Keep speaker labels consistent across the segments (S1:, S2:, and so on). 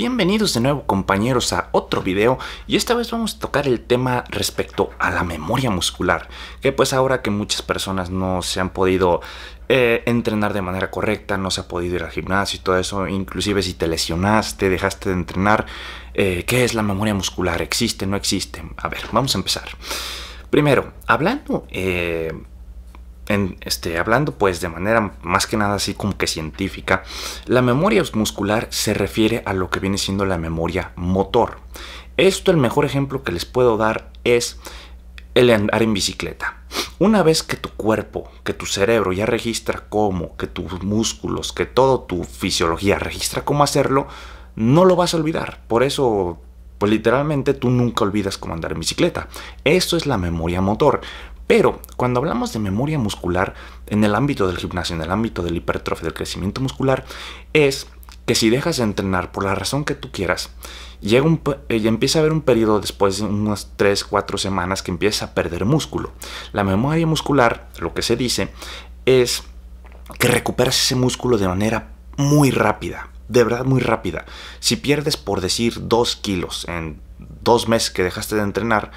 S1: Bienvenidos de nuevo compañeros a otro video y esta vez vamos a tocar el tema respecto a la memoria muscular que pues ahora que muchas personas no se han podido eh, entrenar de manera correcta, no se ha podido ir al gimnasio y todo eso, inclusive si te lesionaste, dejaste de entrenar, eh, ¿qué es la memoria muscular? ¿Existe? ¿No existe? A ver, vamos a empezar. Primero, hablando eh, este, hablando pues de manera más que nada así como que científica, la memoria muscular se refiere a lo que viene siendo la memoria motor. Esto el mejor ejemplo que les puedo dar es el andar en bicicleta. Una vez que tu cuerpo, que tu cerebro ya registra cómo, que tus músculos, que toda tu fisiología registra cómo hacerlo, no lo vas a olvidar. Por eso, pues literalmente tú nunca olvidas cómo andar en bicicleta. Esto es la memoria motor. Pero cuando hablamos de memoria muscular en el ámbito del gimnasio, en el ámbito del hipertrofia, del crecimiento muscular, es que si dejas de entrenar por la razón que tú quieras, llega un, eh, empieza a haber un periodo después de unas 3, 4 semanas que empieza a perder músculo. La memoria muscular, lo que se dice, es que recuperas ese músculo de manera muy rápida, de verdad muy rápida. Si pierdes, por decir, 2 kilos en 2 meses que dejaste de entrenar,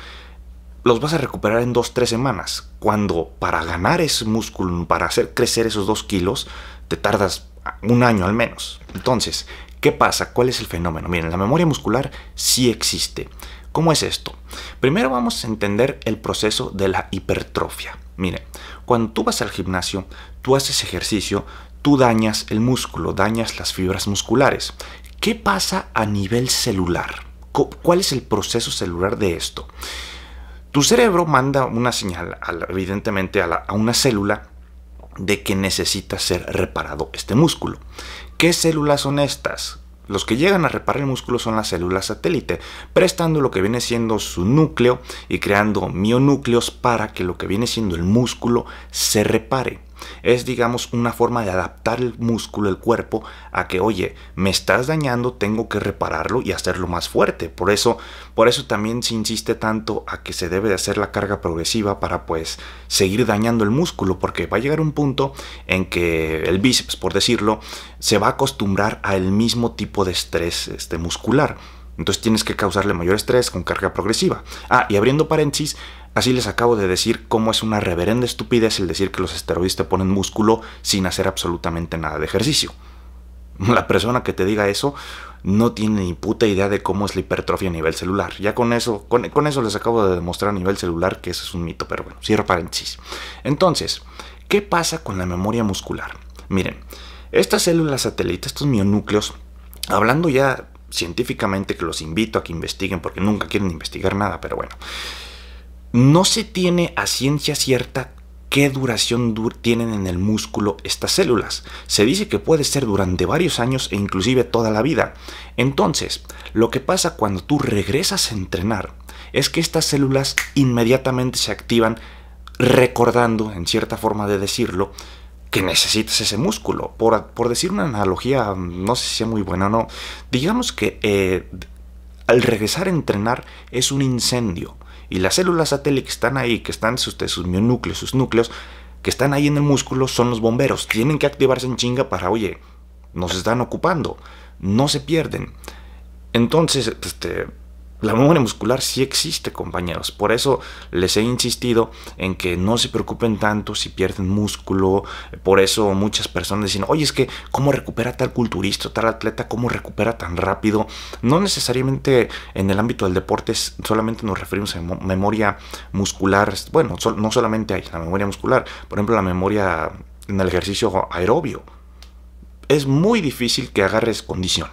S1: los vas a recuperar en dos, tres semanas. Cuando para ganar ese músculo, para hacer crecer esos dos kilos, te tardas un año al menos. Entonces, ¿qué pasa? ¿Cuál es el fenómeno? Miren, la memoria muscular sí existe. ¿Cómo es esto? Primero vamos a entender el proceso de la hipertrofia. Miren, cuando tú vas al gimnasio, tú haces ejercicio, tú dañas el músculo, dañas las fibras musculares. ¿Qué pasa a nivel celular? ¿Cuál es el proceso celular de esto? Tu cerebro manda una señal, evidentemente, a, una célula de que necesita ser reparado este músculo. ¿Qué células son estas? Los que llegan a reparar el músculo son las células satélite, prestando lo que viene siendo su núcleo y creando mionúcleos para que lo que viene siendo el músculo se repare. Es, digamos, una forma de adaptar el músculo, el cuerpo, a que, oye, me estás dañando, tengo que repararlo y hacerlo más fuerte. Por eso, por eso también se insiste tanto a que se debe de hacer la carga progresiva para, pues, seguir dañando el músculo, porque va a llegar un punto en que el bíceps, por decirlo, se va a acostumbrar al mismo tipo de estrés este, muscular. Entonces tienes que causarle mayor estrés con carga progresiva. Ah, y abriendo paréntesis, Así les acabo de decir cómo es una reverenda estupidez el decir que los esteroides te ponen músculo sin hacer absolutamente nada de ejercicio. La persona que te diga eso no tiene ni puta idea de cómo es la hipertrofia a nivel celular. Ya con eso, con, eso les acabo de demostrar a nivel celular que eso es un mito, pero bueno, cierro paréntesis. Entonces, ¿qué pasa con la memoria muscular? Miren, estas células satélites, estos mionúcleos, hablando ya científicamente que los invito a que investiguen porque nunca quieren investigar nada, pero bueno. No se tiene a ciencia cierta qué duración tienen en el músculo estas células. Se dice que puede ser durante varios años e inclusive toda la vida. Entonces, lo que pasa cuando tú regresas a entrenar es que estas células inmediatamente se activan recordando, en cierta forma de decirlo, que necesitas ese músculo. Por, decir una analogía, no sé si sea muy buena o no, digamos que eh, al regresar a entrenar es un incendio. Y las células satélites que están ahí, que están sus, sus mionúcleos, sus núcleos, que están ahí en el músculo, son los bomberos. Tienen que activarse en chinga para, oye, nos están ocupando. No se pierden. Entonces, este, la memoria muscular sí existe, compañeros. Por eso les he insistido en que no se preocupen tanto si pierden músculo. Por eso muchas personas dicen, oye, es que ¿cómo recupera tal culturista, tal atleta? ¿Cómo recupera tan rápido? No necesariamente en el ámbito del deporte solamente nos referimos a memoria muscular. Bueno, no solamente hay la memoria muscular. Por ejemplo, la memoria en el ejercicio aerobio. Es muy difícil que agarres condición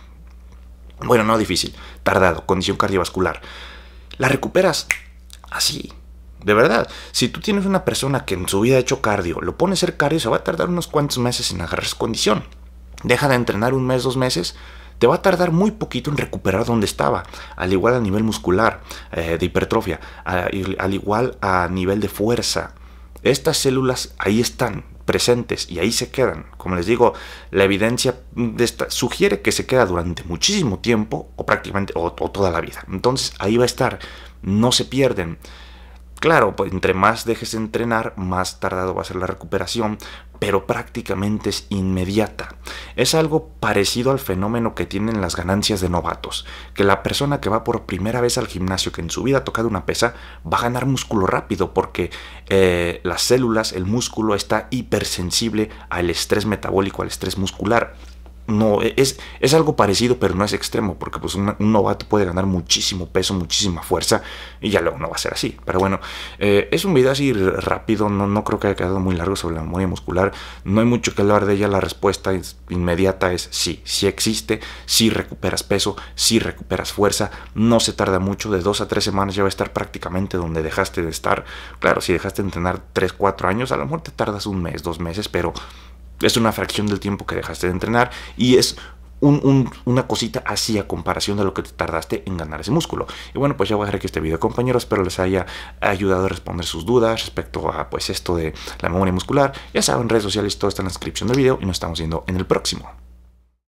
S1: bueno, no difícil, tardado, condición cardiovascular. La recuperas así, de verdad, si tú tienes una persona que en su vida ha hecho cardio, lo pones a hacer cardio, se va a tardar unos cuantos meses en agarrar su condición. Deja de entrenar un mes, dos meses, te va a tardar muy poquito en recuperar donde estaba, al igual a nivel muscular, eh, de hipertrofia, al igual a nivel de fuerza. Estas células ahí están, presentes y ahí se quedan. Como les digo, la evidencia de esta sugiere que se queda durante muchísimo tiempo o prácticamente o toda la vida. Entonces ahí va a estar, no se pierden. Claro, pues, entre más dejes entrenar, más tardado va a ser la recuperación, pero prácticamente es inmediata. Es algo parecido al fenómeno que tienen las ganancias de novatos, que la persona que va por primera vez al gimnasio, que en su vida ha tocado una pesa, va a ganar músculo rápido porque eh, las células, el músculo está hipersensible al estrés metabólico, al estrés muscular no, e, es, algo parecido, pero no es extremo, porque pues un, novato puede ganar muchísimo peso, muchísima fuerza, y ya luego no va a ser así. Pero bueno, eh, es un video así rápido, no, no creo que haya quedado muy largo sobre la memoria muscular, no hay mucho que hablar de ella, la respuesta inmediata es sí, sí existe, sí recuperas peso, sí recuperas fuerza, no se tarda mucho, de dos a tres semanas ya va a estar prácticamente donde dejaste de estar. Claro, si dejaste de entrenar tres, cuatro años, a lo mejor te tardas un mes, dos meses, pero es una fracción del tiempo que dejaste de entrenar y es una cosita así a comparación de lo que te tardaste en ganar ese músculo. Y bueno, pues ya voy a dejar aquí este video, compañeros. Espero les haya ayudado a responder sus dudas respecto a pues esto de la memoria muscular. Ya saben, redes sociales, todo está en la descripción del video y nos estamos viendo en el próximo.